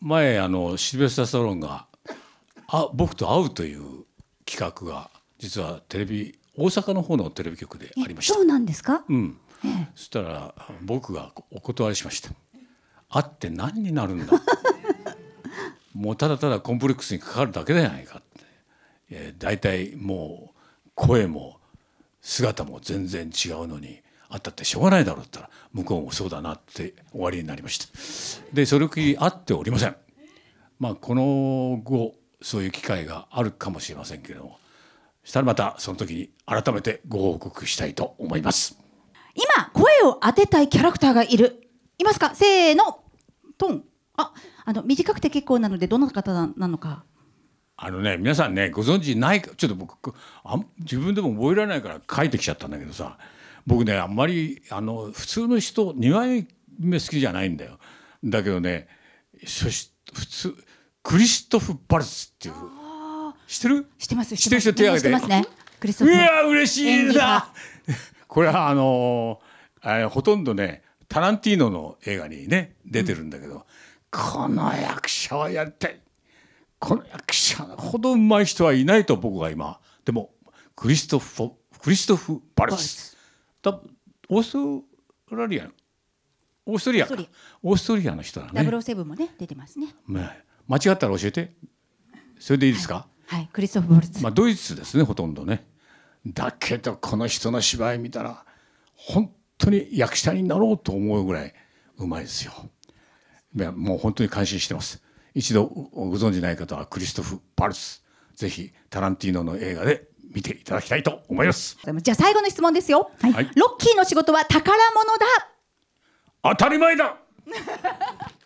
前あのシルベスタ・ストローンがあ僕と会うという企画が実はテレビ大阪の方のテレビ局でありましたそうなんですか、うん、ええ、そしたら僕がお断りしました会って何になるんだ もうただただコンプレックスにかかるだけじゃないかって、えー、大体もう声も姿も全然違うのにあったってしょうがないだろうったら向こうもそうだなって終わりになりましたでそれっきり会っておりませんまあこの後そういう機会があるかもしれませんけれどもしたらまたその時に改めてご報告したいと思います今声を当てたいキャラクターがいるいますかせーのトンああの短くて結構なのでどんな方なのかあのね皆さんねご存知ないかちょっと僕あ自分でも覚えられないから書いてきちゃったんだけどさ僕ねあんまりあの普通の人2枚目好きじゃないんだよだけどね普通クリストフ・バルツっていう知ってる知ってます知ってる人手挙げてて、ね、うわ嬉しいな これはあのー、ほとんどねタランティーノの映画にね出てるんだけど、うん、この役者はやりたいこの役者ほどうまい人はいないと僕は今でもクリストフ・クリストフ・バルツたオーストラリアオーストリアオーストリアの人だねセブンもね出てますね、あ間違ったら教えてそれでいいですか、はい、はい、クリストフ・ボルツ、まあ、ドイツですねほとんどねだけどこの人の芝居見たら本当に役者になろうと思うぐらいうまいですよいやもう本当に感心してます一度ご存じない方はクリストフ・バルツぜひタランティーノの映画で見ていただきたいと思います。じゃあ最後の質問ですよ。はい、ロッキーの仕事は宝物だ。当たり前だ。